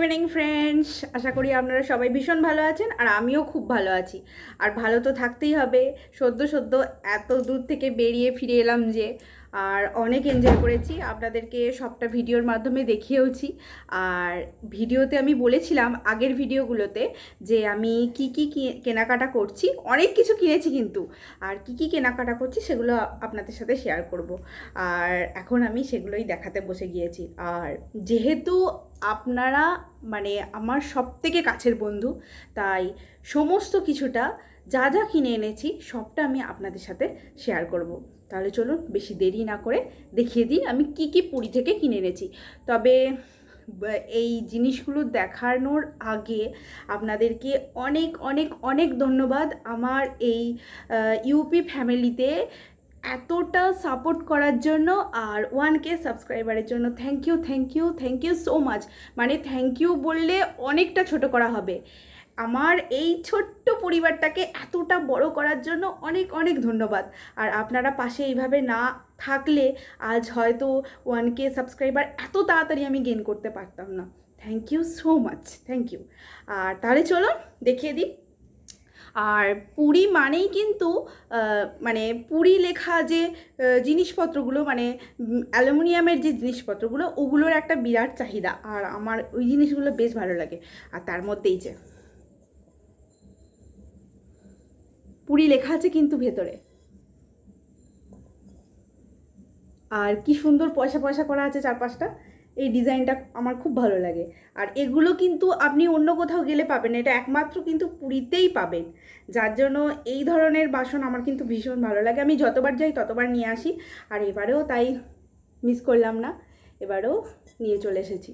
Evening friends আশা করি আপনারা সবাই ভীষণ ভালো আছেন আর আমিও খুব ভালো আছি আর ভালো তো থাকতেই হবে সদ্য সদ্য এত দূর থেকে বেরিয়ে ফিরে এলাম যে আর অনেক এনজয় করেছি আপনাদেরকে সবটা ভিডিওর মাধ্যমে দেখিয়েওছি আর ভিডিওতে আমি বলেছিলাম আগের ভিডিওগুলোতে যে আমি কি কি কেনাকাটা করছি অনেক কিছু কিনেছি কিন্তু আর কি কি কেনাকাটা করছি সেগুলো আপনাদের সাথে শেয়ার করব আর এখন আমি সেগুলোই দেখাতে বসে গিয়েছি আর যেহেতু আপনারা মানে আমার সব থেকে কাছের বন্ধু তাই সমস্ত কিছুটা যা যা কিনে এনেছি সবটা আমি আপনাদের সাথে শেয়ার করব। তাহলে চলুন বেশি দেরি না করে দেখিয়ে দিই আমি কি কি পুরী থেকে কিনে এনেছি তবে এই জিনিসগুলো দেখানোর আগে আপনাদেরকে অনেক অনেক অনেক ধন্যবাদ আমার এই ইউপি ফ্যামিলিতে এতটা সাপোর্ট করার জন্য আর ওয়ান কে সাবস্ক্রাইবারের জন্য thank you thank you thank you so much মানে থ্যাংক ইউ বললে অনেকটা ছোট করা হবে আমার এই ছোট্ট পরিবারটাকে এতটা বড় করার জন্য অনেক অনেক ধন্যবাদ আর আপনারা পাশে এইভাবে না থাকলে আজ হয়তো ওয়ান কে সাবস্ক্রাইবার এত তাড়াতাড়ি আমি গেন করতে পারতাম না thank you so much thank you আর তাহলে চলো দেখিয়ে দিই আর পুরী মানেই কিন্তু মানে পুরী লেখা যে জিনিসপত্রগুলো মানে অ্যালুমিনিয়ামের যে জিনিসপত্রগুলো ওগুলোর একটা বিরাট চাহিদা আর আমার ওই জিনিসগুলো বেশ ভালো লাগে আর তার মধ্যেই যে পুরী লেখা আছে কিন্তু ভেতরে আর কি সুন্দর পয়সা পয়সা করা আছে চারপাশটা এই ডিজাইনটা আমার খুব ভালো লাগে আর এগুলো কিন্তু আপনি অন্য কোথাও গেলে পাবেন এটা একমাত্র কিন্তু পুরীতেই পাবেন যার জন্য এই ধরনের বাসন আমার কিন্তু ভীষণ ভালো লাগে আমি যতবার যাই ততবার নিয়ে আসি আর এবারেও তাই মিস করলাম না এবারেও নিয়ে চলে এসেছি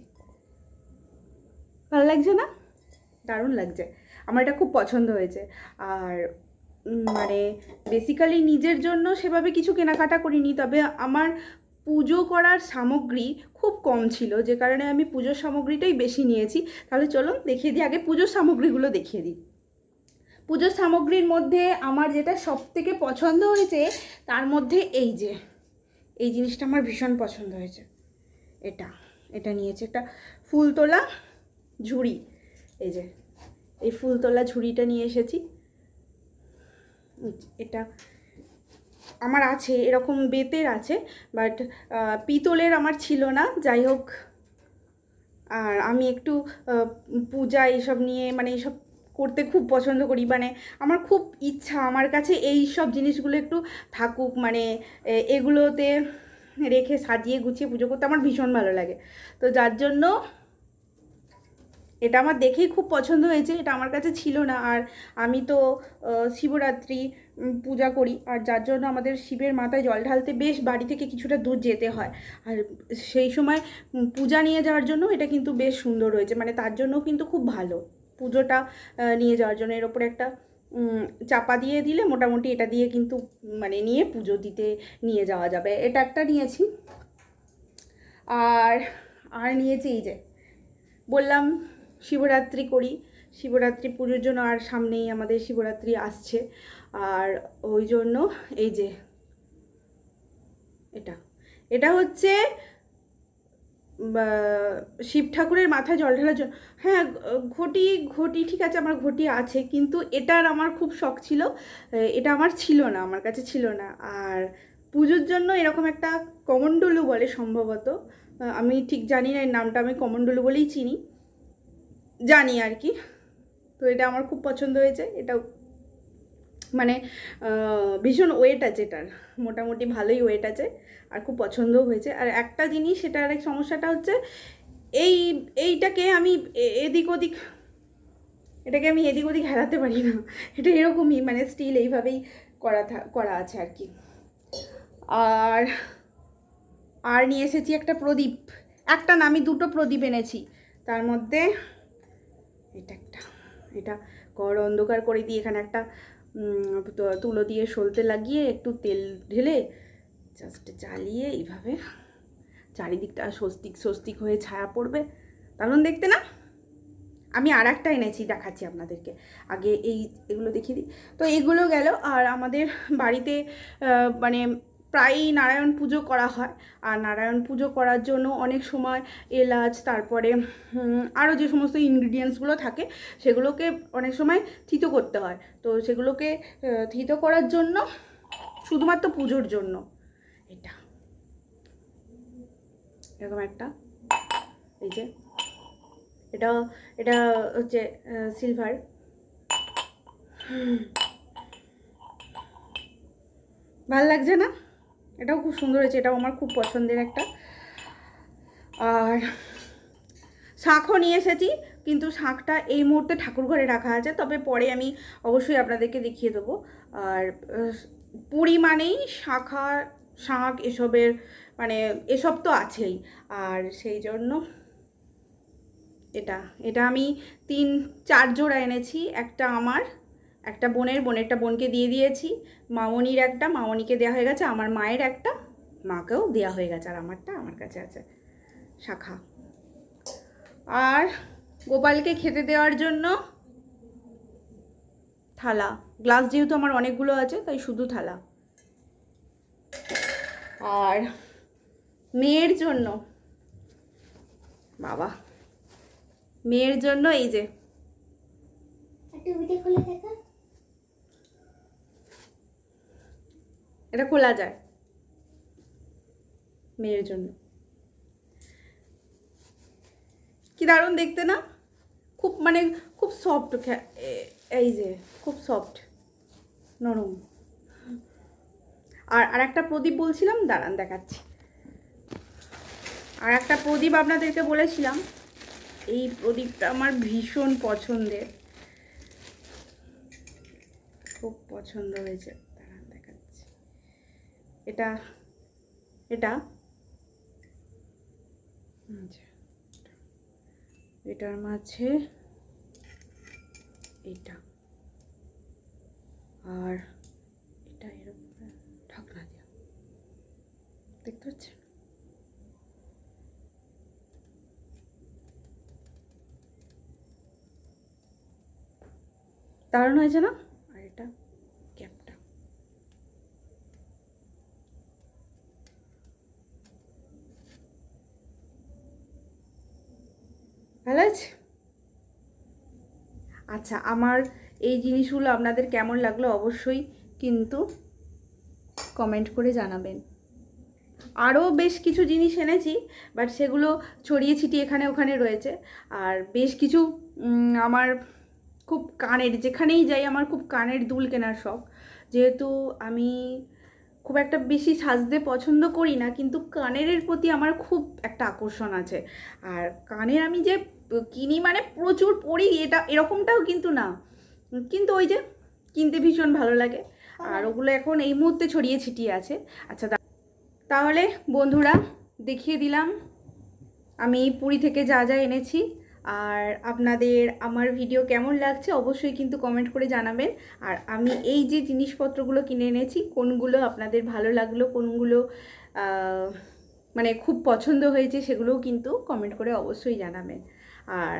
ভালো লাগছে না দারুণ লাগছে আমার এটা খুব পছন্দ হয়েছে আর মানে বেসিক্যালি নিজের জন্য সেভাবে কিছু কেনাকাটা করিনি তবে আমার পুজো করার সামগ্রী খুব কম ছিল যে কারণে আমি পুজোর সামগ্রীটাই বেশি নিয়েছি তাহলে চলুন দেখিয়ে দিই আগে পুজোর সামগ্রীগুলো দেখিয়ে দিই পুজোর সামগ্রীর মধ্যে আমার যেটা সব থেকে পছন্দ হয়েছে তার মধ্যে এই যে এই জিনিসটা আমার ভীষণ পছন্দ হয়েছে এটা এটা নিয়েছে একটা ফুলতোলা ঝুড়ি এই যে এই ফুলতোলা ঝুড়িটা নিয়ে এসেছি এটা আমার আছে এরকম বেতের আছে বাট পিতলের আমার ছিল না যাই হোক আর আমি একটু পূজা এসব নিয়ে মানে এইসব করতে খুব পছন্দ করি মানে আমার খুব ইচ্ছা আমার কাছে এই সব জিনিসগুলো একটু থাকুক মানে এগুলোতে রেখে সাজিয়ে গুছিয়ে পুজো করতে আমার ভীষণ ভালো লাগে তো যার জন্য এটা আমার দেখেই খুব পছন্দ হয়েছে এটা আমার কাছে ছিল না আর আমি তো শিবরাত্রি পূজা করি আর যার জন্য আমাদের শিবের মাথায় জল ঢালতে বেশ বাড়ি থেকে কিছুটা দূর যেতে হয় আর সেই সময় পূজা নিয়ে যাওয়ার জন্য এটা কিন্তু বেশ সুন্দর হয়েছে মানে তার জন্য কিন্তু খুব ভালো পুজোটা নিয়ে যাওয়ার জন্য এর ওপরে একটা চাপা দিয়ে দিলে মোটামুটি এটা দিয়ে কিন্তু মানে নিয়ে পুজো দিতে নিয়ে যাওয়া যাবে এটা একটা নিয়েছি আর আর নিয়েছি এই যে বললাম শিবরাত্রি করি শিবরাত্রি পুজোর জন্য আর সামনেই আমাদের শিবরাত্রি আসছে আর ওই জন্য এই যে এটা এটা হচ্ছে শিব ঠাকুরের মাথায় জল ঢালার জন্য হ্যাঁ ঘটি ঘটি ঠিক আছে আমার ঘটি আছে কিন্তু এটার আমার খুব শখ ছিল এটা আমার ছিল না আমার কাছে ছিল না আর পুজোর জন্য এরকম একটা কমণ্ডলু বলে সম্ভবত আমি ঠিক জানি না এর নামটা আমি কমণ্ডলু বলেই চিনি জানি আর কি তো এটা আমার খুব পছন্দ হয়েছে এটা মানে ভীষণ ওয়েট আছে এটার মোটামুটি ভালোই ওয়েট আছে আর খুব পছন্দও হয়েছে আর একটা জিনিস সেটার এক সমস্যাটা হচ্ছে এই এইটাকে আমি এদিক ওদিক এটাকে আমি এদিক ওদিক হারাতে পারি না এটা এরকমই মানে স্টিল এইভাবেই করা করা আছে আর কি আর আর নিয়ে এসেছি একটা প্রদীপ একটা না আমি দুটো প্রদীপ এনেছি তার মধ্যে এটা একটা এটা ঘর অন্ধকার করে দিয়ে এখানে একটা তুলো দিয়ে সলতে লাগিয়ে একটু তেল ঢেলে জাস্ট জ্বালিয়ে এইভাবে চারিদিকটা স্বস্তিক স্বস্তিক হয়ে ছায়া পড়বে দারুণ দেখতে না আমি আর একটা এনেছি দেখাচ্ছি আপনাদেরকে আগে এই এগুলো দেখিয়ে দিই তো এগুলো গেল আর আমাদের বাড়িতে মানে প্রায়ই নারায়ণ পুজো করা হয় আর নারায়ণ পুজো করার জন্য অনেক সময় এলাচ তারপরে আরও যে সমস্ত ইনগ্রিডিয়েন্টসগুলো থাকে সেগুলোকে অনেক সময় থিত করতে হয় তো সেগুলোকে থিত করার জন্য শুধুমাত্র পুজোর জন্য এটা এরকম একটা এই যে এটা এটা হচ্ছে সিলভার ভাল লাগছে না এটাও খুব সুন্দর হয়েছে এটাও আমার খুব পছন্দের একটা আর শাঁখও নিয়ে এসেছি কিন্তু শাঁখটা এই মুহূর্তে ঠাকুরঘরে রাখা আছে তবে পরে আমি অবশ্যই আপনাদেরকে দেখিয়ে দেবো আর পরিমাণেই শাঁখা শাখা শাঁখ এসবের মানে এসব তো আছেই আর সেই জন্য এটা এটা আমি তিন চার জোড়া এনেছি একটা আমার একটা বোনের বোনেরটা বোনকে দিয়ে দিয়েছি মামনির একটা মামনিকে দেওয়া হয়ে গেছে আমার মায়ের একটা মাকেও দেওয়া হয়ে গেছে আর আমারটা আমার কাছে আছে শাখা আর গোপালকে খেতে দেওয়ার জন্য থালা গ্লাস যেহেতু আমার অনেকগুলো আছে তাই শুধু থালা আর মেয়ের জন্য বাবা মেয়ের জন্য এই যে খুলে দেখা এটা খোলা যায় মেয়ের জন্য কি দারুণ দেখতে না খুব মানে খুব সফট এই যে খুব সফট নরম আর আর একটা প্রদীপ বলছিলাম দাঁড়ান দেখাচ্ছি আর একটা প্রদীপ আপনাদেরকে বলেছিলাম এই প্রদীপটা আমার ভীষণ পছন্দের খুব পছন্দ হয়েছে এটা এটা আচ্ছা। এটার মাঝে এটা আর এটা এরকম উপরে ঢাকনা দেওয়া দেখতে পাচ্ছেন দারুণ হয়েছে না ভালো আছে আচ্ছা আমার এই জিনিসগুলো আপনাদের কেমন লাগলো অবশ্যই কিন্তু কমেন্ট করে জানাবেন আরও বেশ কিছু জিনিস এনেছি বাট সেগুলো ছড়িয়ে ছিটিয়ে এখানে ওখানে রয়েছে আর বেশ কিছু আমার খুব কানের যেখানেই যাই আমার খুব কানের দুল কেনার শখ যেহেতু আমি খুব একটা বেশি সাজতে পছন্দ করি না কিন্তু কানের প্রতি আমার খুব একটা আকর্ষণ আছে আর কানের আমি যে কিনি মানে প্রচুর পড়ি এটা এরকমটাও কিন্তু না কিন্তু ওই যে কিনতে ভীষণ ভালো লাগে আর ওগুলো এখন এই মুহূর্তে ছড়িয়ে ছিটিয়ে আছে আচ্ছা তাহলে বন্ধুরা দেখিয়ে দিলাম আমি পুরী থেকে যা যা এনেছি আর আপনাদের আমার ভিডিও কেমন লাগছে অবশ্যই কিন্তু কমেন্ট করে জানাবেন আর আমি এই যে জিনিসপত্রগুলো কিনে এনেছি কোনগুলো আপনাদের ভালো লাগলো কোনগুলো মানে খুব পছন্দ হয়েছে সেগুলোও কিন্তু কমেন্ট করে অবশ্যই জানাবেন আর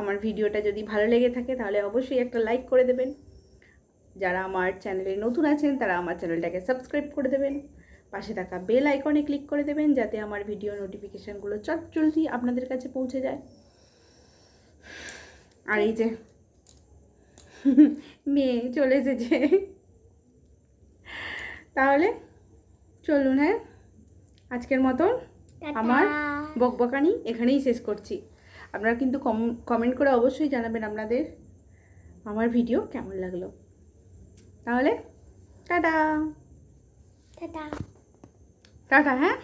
আমার ভিডিওটা যদি ভালো লেগে থাকে তাহলে অবশ্যই একটা লাইক করে দেবেন যারা আমার চ্যানেলে নতুন আছেন তারা আমার চ্যানেলটাকে সাবস্ক্রাইব করে দেবেন পাশে থাকা বেল আইকনে ক্লিক করে দেবেন যাতে আমার ভিডিও নোটিফিকেশানগুলো চটচলতি আপনাদের কাছে পৌঁছে যায় আর এই যে মেয়ে চলে এসেছে তাহলে চলুন হ্যাঁ আজকের মতন আমার বকবকানি এখানেই শেষ করছি আপনারা কিন্তু কমেন্ট করে অবশ্যই জানাবেন আপনাদের আমার ভিডিও কেমন লাগলো তাহলে টাটা টাটা টাটা হ্যাঁ